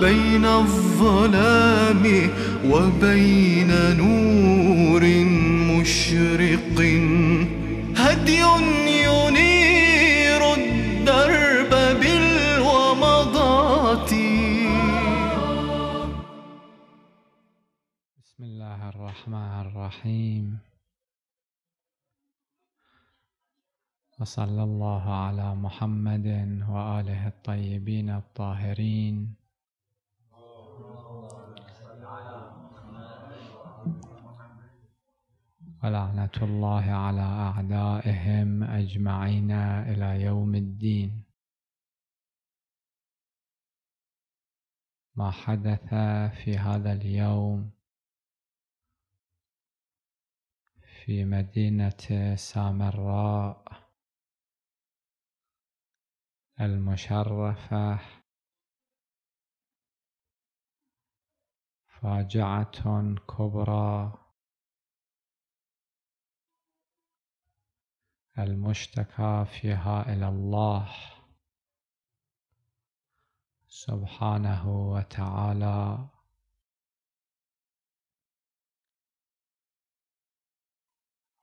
بين الظلام وبين نور مشرق هدي ينير الدرب بالومضات بسم الله الرحمن الرحيم وصلى الله على محمد واله الطيبين الطاهرين ولعنة الله على أعدائهم أجمعين إلى يوم الدين ما حدث في هذا اليوم في مدينة سامراء المشرفة فاجعة كبرى المشتكى فيها إلى الله سبحانه وتعالى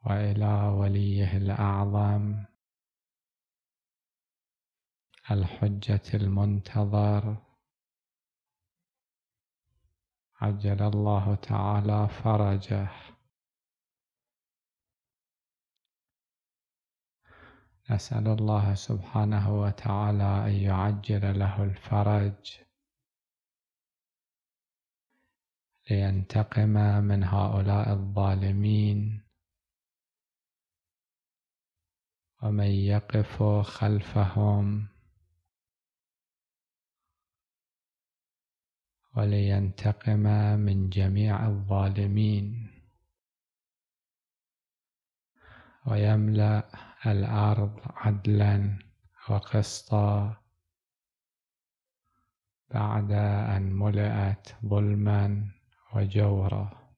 وإلى وليه الأعظم الحجة المنتظر عجل الله تعالى فرجه نسأل الله سبحانه وتعالى أن يعجل له الفرج لينتقم من هؤلاء الظالمين ومن يقف خلفهم ولينتقم من جميع الظالمين ويملا الارض عدلا وقسطا بعد ان ملئت ظلما وجورا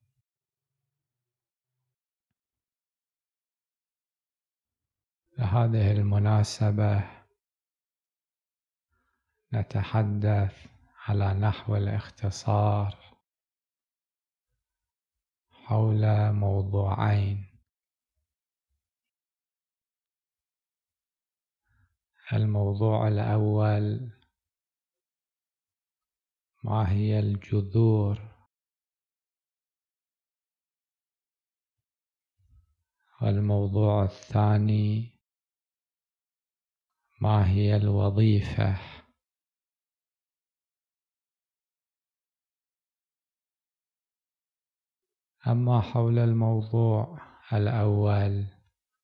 بهذه المناسبه نتحدث على نحو الاختصار حول موضوعين الموضوع الأول ما هي الجذور والموضوع الثاني ما هي الوظيفه أما حول الموضوع الأول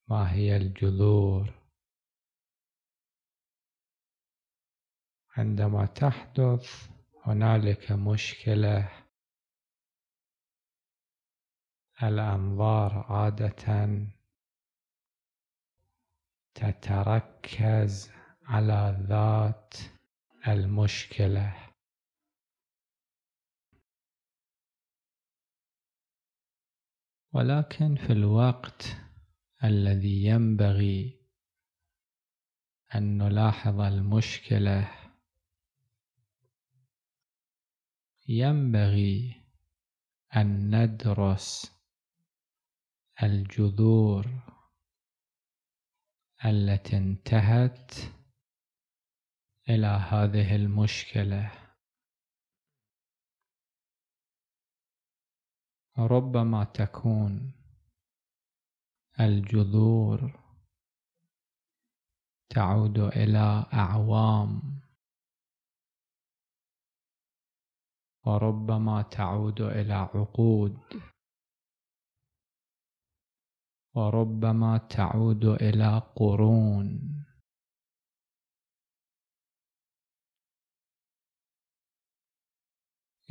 ما هي الجذور عندما تحدث هنالك مشكلة الأنظار عادة تتركز على ذات المشكله ولكن في الوقت الذي ينبغي أن نلاحظ المشكلة ينبغي أن ندرس الجذور التي انتهت إلى هذه المشكلة ربما تكون الجذور تعود الى اعوام وربما تعود الى عقود وربما تعود الى قرون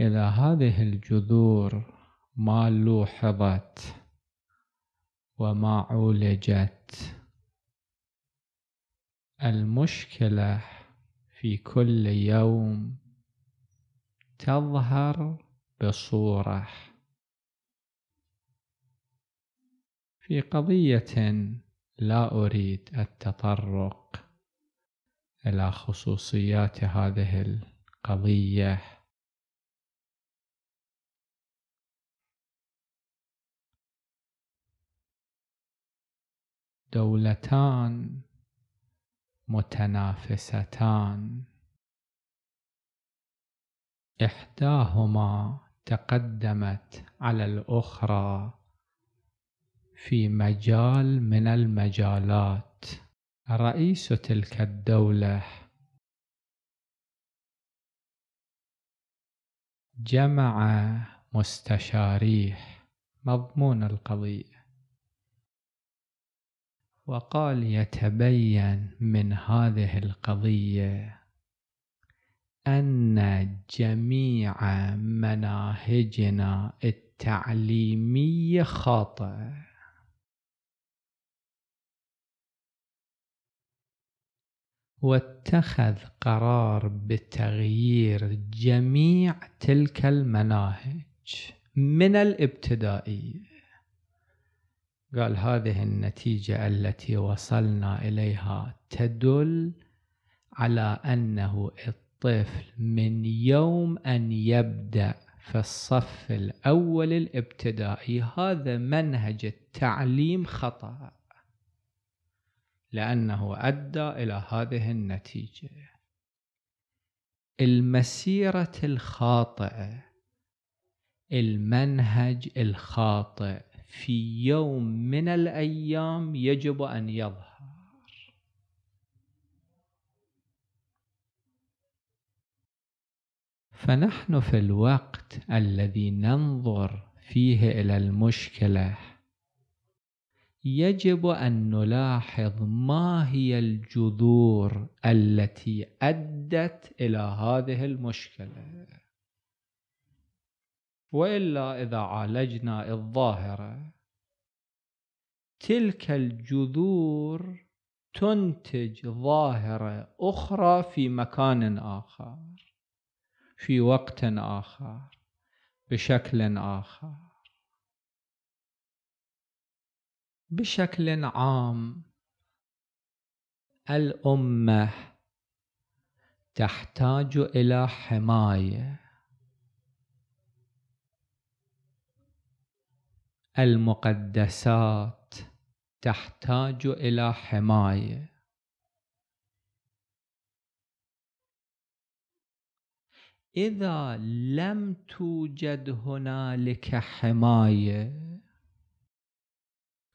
الى هذه الجذور ما لوحظت وما عولجت المشكلة في كل يوم تظهر بصورة في قضية لا أريد التطرق إلى خصوصيات هذه القضية دولتان متنافستان احداهما تقدمت على الاخرى في مجال من المجالات رئيس تلك الدوله جمع مستشاريه مضمون القضيه وقال يتبين من هذه القضية أن جميع مناهجنا التعليمية خاطئة واتخذ قرار بتغيير جميع تلك المناهج من الابتدائيه قال هذه النتيجة التي وصلنا إليها تدل على أنه الطفل من يوم أن يبدأ في الصف الأول الابتدائي هذا منهج التعليم خطأ لأنه أدى إلى هذه النتيجة المسيرة الخاطئة المنهج الخاطئ في يوم من الايام يجب ان يظهر فنحن في الوقت الذي ننظر فيه الى المشكله يجب ان نلاحظ ما هي الجذور التي ادت الى هذه المشكله والا اذا عالجنا الظاهره تلك الجذور تنتج ظاهره اخرى في مكان اخر في وقت اخر بشكل اخر بشكل عام الامه تحتاج الى حمايه المقدسات تحتاج الى حمايه اذا لم توجد هنالك حمايه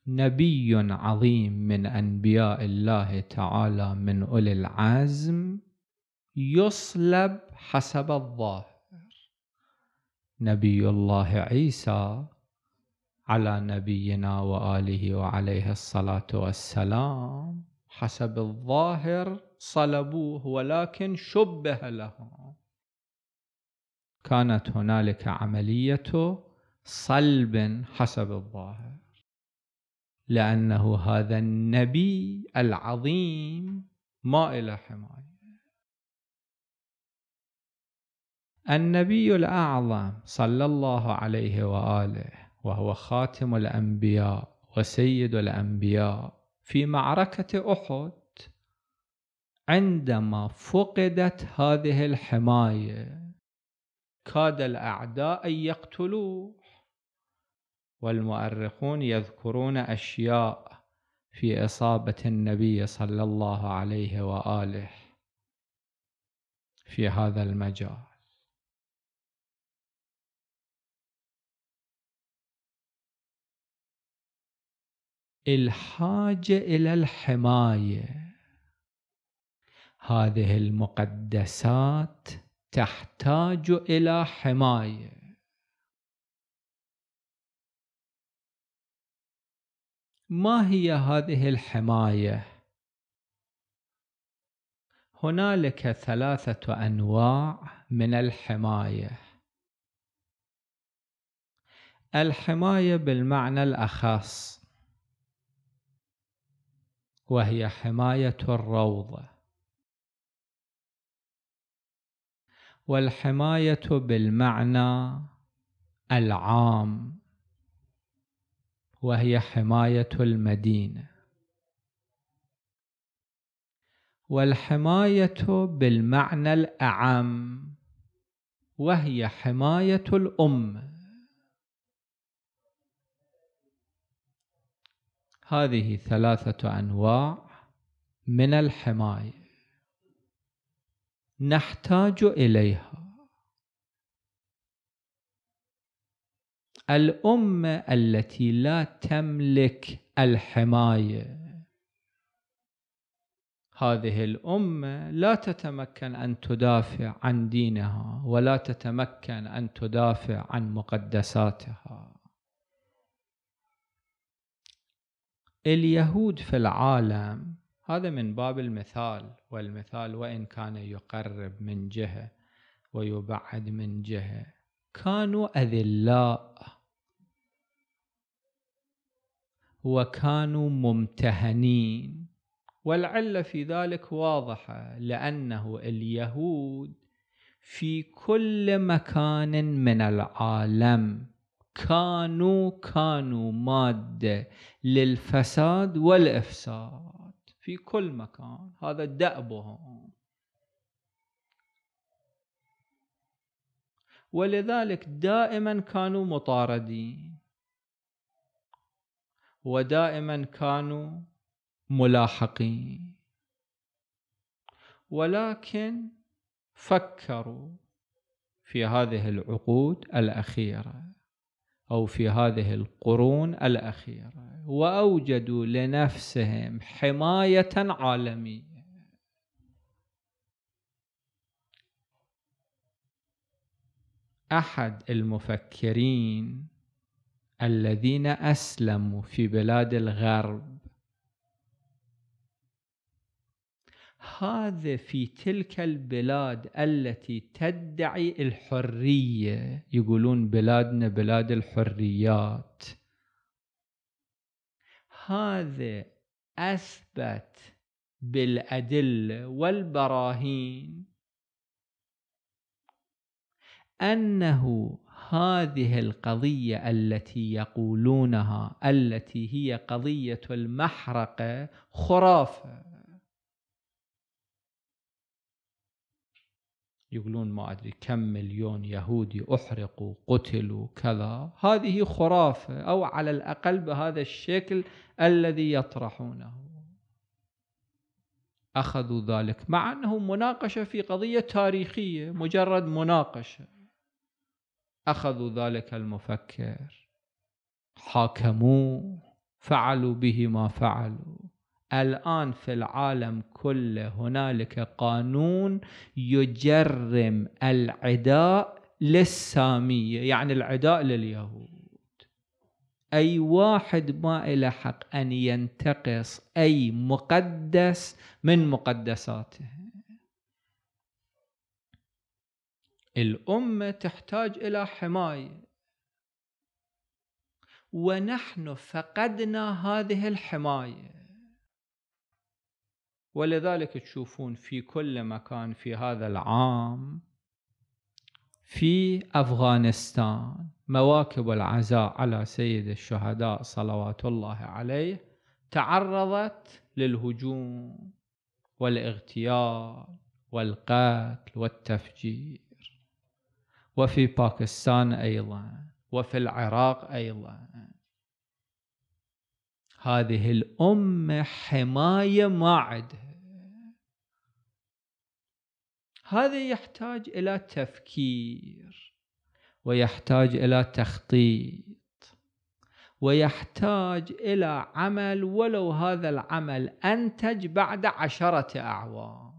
نبي عظيم من انبياء الله تعالى من اولي العزم يصلب حسب الظاهر نبي الله عيسى على نبينا واله وعليه الصلاه والسلام حسب الظاهر صلبوه ولكن شبه لهم كانت هنالك عمليه صلب حسب الظاهر لانه هذا النبي العظيم ما الى حمايه النبي الاعظم صلى الله عليه واله وهو خاتم الأنبياء وسيد الأنبياء في معركة أحد عندما فقدت هذه الحماية كاد الأعداء أن يقتلوه والمؤرخون يذكرون أشياء في إصابة النبي صلى الله عليه وآله في هذا المجال الحاجة إلى الحماية هذه المقدسات تحتاج إلى حماية ما هي هذه الحماية؟ هنالك ثلاثة أنواع من الحماية الحماية بالمعنى الأخص وهي حماية الروضة والحماية بالمعنى العام وهي حماية المدينة والحماية بالمعنى الأعم وهي حماية الأمة هذه ثلاثة أنواع من الحماية نحتاج إليها الأمة التي لا تملك الحماية هذه الأمة لا تتمكن أن تدافع عن دينها ولا تتمكن أن تدافع عن مقدساتها اليهود في العالم هذا من باب المثال والمثال وإن كان يقرب من جهة ويبعد من جهة كانوا أذلاء وكانوا ممتهنين والعلة في ذلك واضحة لأنه اليهود في كل مكان من العالم كانوا كانوا مادة للفساد والإفساد في كل مكان هذا دأبهم ولذلك دائما كانوا مطاردين ودائما كانوا ملاحقين ولكن فكروا في هذه العقود الأخيرة أو في هذه القرون الأخيرة وأوجدوا لنفسهم حماية عالمية أحد المفكرين الذين أسلموا في بلاد الغرب هذا في تلك البلاد التي تدعي الحريه يقولون بلادنا بلاد الحريات هذا اثبت بالادله والبراهين انه هذه القضيه التي يقولونها التي هي قضيه المحرقه خرافه يقولون ما أدري كم مليون يهودي أحرقوا قتلوا كذا هذه خرافة أو على الأقل بهذا الشكل الذي يطرحونه أخذوا ذلك مع أنه مناقشة في قضية تاريخية مجرد مناقشة أخذوا ذلك المفكر حاكموه فعلوا به ما فعلوا الآن في العالم كله هنالك قانون يجرم العداء للسامية يعني العداء لليهود أي واحد ما إلى حق أن ينتقص أي مقدس من مقدساته الأمة تحتاج إلى حماية ونحن فقدنا هذه الحمايه ولذلك تشوفون في كل مكان في هذا العام في أفغانستان مواكب العزاء على سيد الشهداء صلوات الله عليه تعرضت للهجوم والاغتيال والقتل والتفجير وفي باكستان أيضا وفي العراق أيضا هذه الأمة حماية ما عندها هذا يحتاج إلى تفكير ويحتاج إلى تخطيط ويحتاج إلى عمل ولو هذا العمل أنتج بعد عشرة أعوام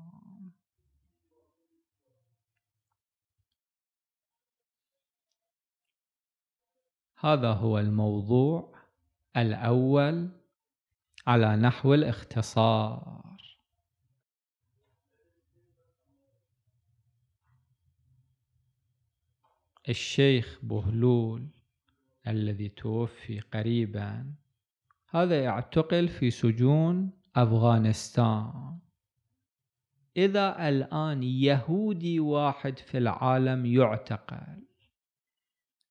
هذا هو الموضوع الأول على نحو الاختصار الشيخ بهلول الذي توفي قريبا هذا يعتقل في سجون أفغانستان إذا الآن يهودي واحد في العالم يعتقل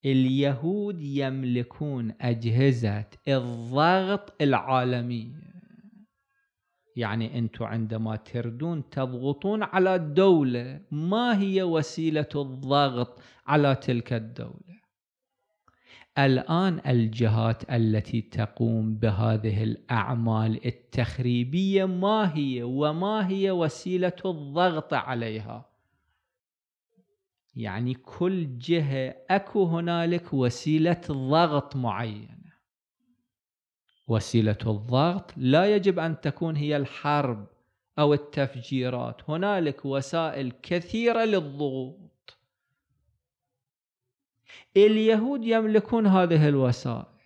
اليهود يملكون أجهزة الضغط العالمية يعني أنتم عندما تردون تضغطون على الدولة ما هي وسيلة الضغط على تلك الدولة الآن الجهات التي تقوم بهذه الأعمال التخريبية ما هي وما هي وسيلة الضغط عليها يعني كل جهة أكو هنالك وسيلة ضغط معينة وسيلة الضغط لا يجب أن تكون هي الحرب أو التفجيرات هنالك وسائل كثيرة للضغوط اليهود يملكون هذه الوسائل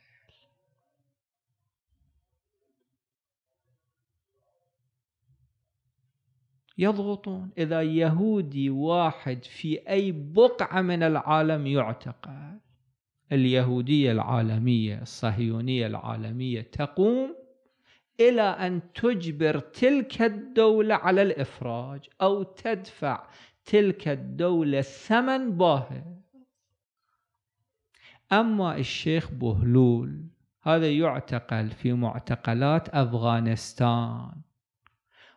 يضغطون إذا يهودي واحد في أي بقعة من العالم يعتقل اليهودية العالمية الصهيونية العالمية تقوم إلى أن تجبر تلك الدولة على الإفراج أو تدفع تلك الدولة ثمن باهظ أما الشيخ بهلول هذا يعتقل في معتقلات أفغانستان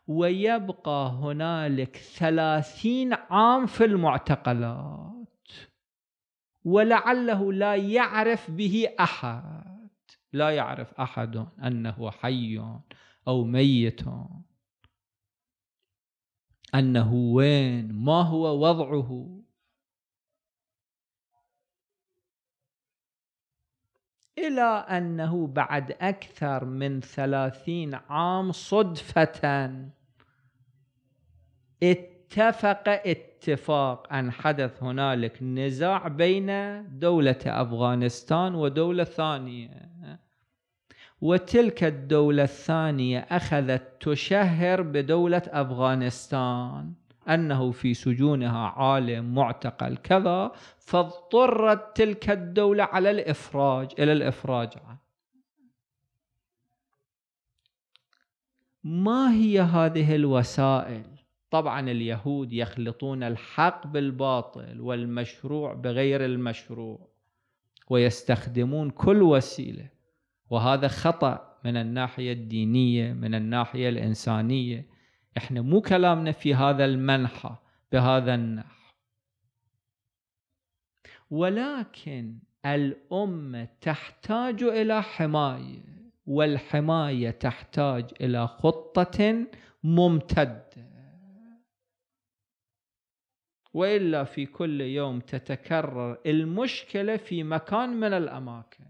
ويبقى هنالك ثلاثين عام في المعتقلات ولعله لا يعرف به أحد لا يعرف أحد أنه حي أو ميت أنه وين ما هو وضعه إلى أنه بعد أكثر من ثلاثين عام صدفةً اتفق اتفاق أن حدث هنالك نزاع بين دولة أفغانستان ودولة ثانية وتلك الدولة الثانية أخذت تشهر بدولة أفغانستان أنه في سجونها عالم معتقل كذا فاضطرت تلك الدولة على الإفراج إلى الإفراج عنه ما هي هذه الوسائل طبعا اليهود يخلطون الحق بالباطل والمشروع بغير المشروع ويستخدمون كل وسيله وهذا خطا من الناحيه الدينيه من الناحيه الانسانيه احنا مو كلامنا في هذا المنحى بهذا النحو ولكن الامه تحتاج الى حمايه والحمايه تحتاج الى خطه ممتده والا في كل يوم تتكرر المشكله في مكان من الاماكن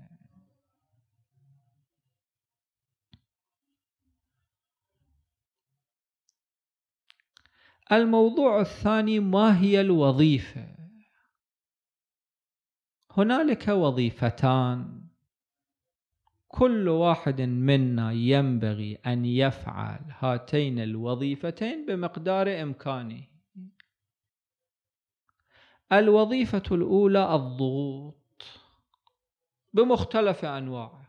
الموضوع الثاني ما هي الوظيفه هنالك وظيفتان كل واحد منا ينبغي ان يفعل هاتين الوظيفتين بمقدار امكانه الوظيفة الأولى الضغوط بمختلف أنواعه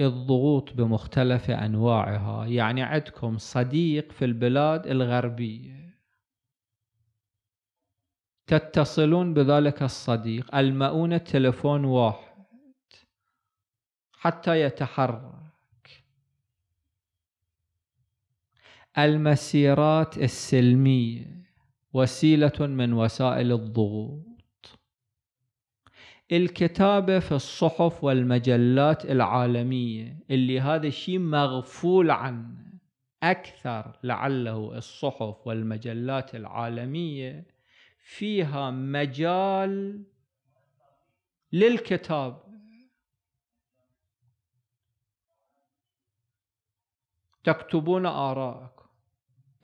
الضغوط بمختلف أنواعها يعني عندكم صديق في البلاد الغربية تتصلون بذلك الصديق المؤونة تلفون واحد حتى يتحرك المسيرات السلمية وسيلة من وسائل الضغوط الكتابة في الصحف والمجلات العالمية اللي هذا الشيء مغفول عنه أكثر لعله الصحف والمجلات العالمية فيها مجال للكتاب تكتبون آراءك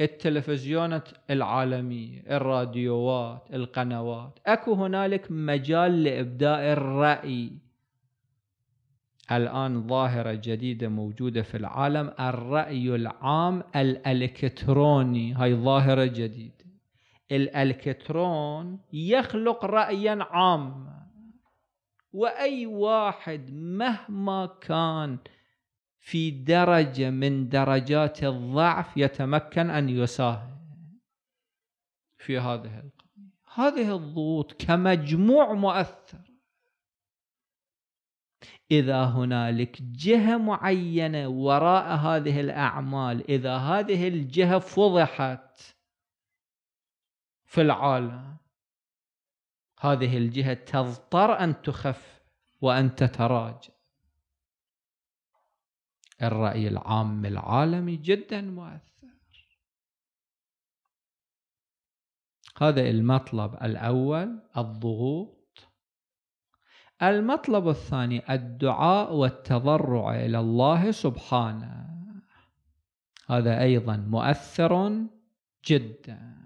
التلفزيونات العالمية الراديوات القنوات أكو هنالك مجال لإبداء الرأي الآن ظاهرة جديدة موجودة في العالم الرأي العام الإلكتروني هاي ظاهرة جديدة الإلكترون يخلق رأيا عاما وأي واحد مهما كان في درجة من درجات الضعف يتمكن أن يساهم في هذه القضية هذه الضغوط كمجموع مؤثر إذا هنالك جهة معينة وراء هذه الأعمال إذا هذه الجهة فضحت في العالم هذه الجهة تضطر أن تخف وأن تتراجع الرأي العام العالمي جدا مؤثر هذا المطلب الأول الضغوط المطلب الثاني الدعاء والتضرع إلى الله سبحانه هذا أيضا مؤثر جدا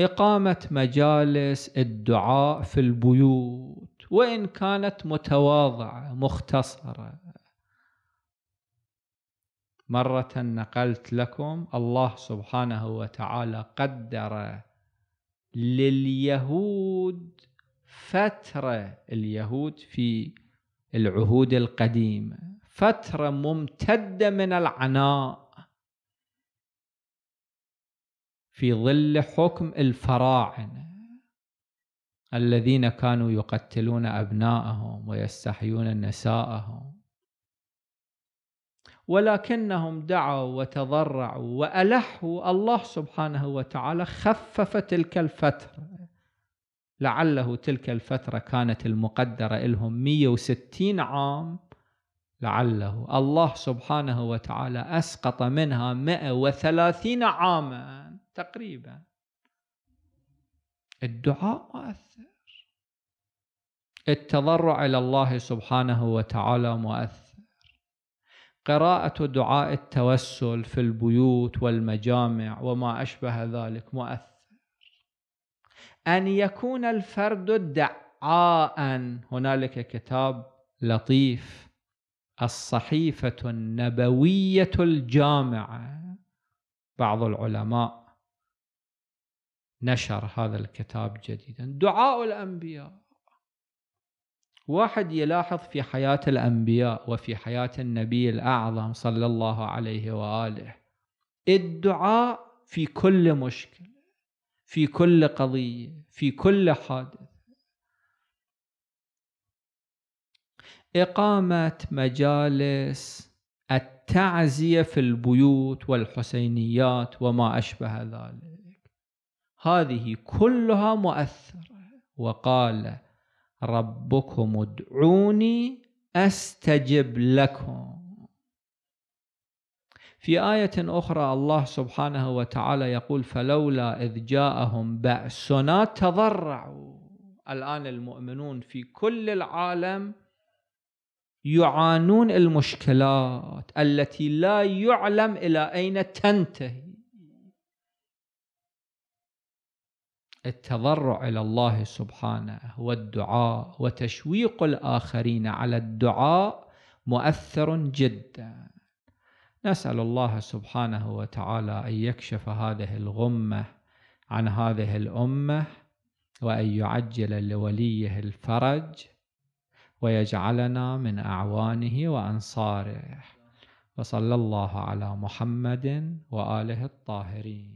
إقامة مجالس الدعاء في البيوت وإن كانت متواضعة مختصرة مرة نقلت لكم الله سبحانه وتعالى قدر لليهود فترة اليهود في العهود القديمة فترة ممتدة من العناء في ظل حكم الفراعنة الذين كانوا يقتلون أبناءهم ويستحيون نساءهم ولكنهم دعوا وتضرعوا والحوا الله سبحانه وتعالى خفف تلك الفتره لعله تلك الفتره كانت المقدره لهم 160 عام لعله الله سبحانه وتعالى اسقط منها 130 عاما تقريبا الدعاء مؤثر التضرع الى الله سبحانه وتعالى مؤثر قراءة دعاء التوسل في البيوت والمجامع وما أشبه ذلك مؤثر أن يكون الفرد دعاء هنالك كتاب لطيف الصحيفة النبوية الجامعة بعض العلماء نشر هذا الكتاب جديدا دعاء الأنبياء واحد يلاحظ في حياة الأنبياء وفي حياة النبي الأعظم صلى الله عليه وآله الدعاء في كل مشكلة في كل قضية في كل حادث إقامة مجالس التعزية في البيوت والحسينيات وما أشبه ذلك هذه كلها مؤثرة وقال ربكم ادعوني استجب لكم في آية أخرى الله سبحانه وتعالى يقول فلولا إذ جاءهم بأسنا تضرعوا الآن المؤمنون في كل العالم يعانون المشكلات التي لا يعلم إلى أين تنتهي التضرع الى الله سبحانه والدعاء وتشويق الاخرين على الدعاء مؤثر جدا نسال الله سبحانه وتعالى ان يكشف هذه الغمه عن هذه الامه وان يعجل لوليه الفرج ويجعلنا من اعوانه وانصاره وصلى الله على محمد واله الطاهرين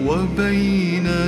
وبين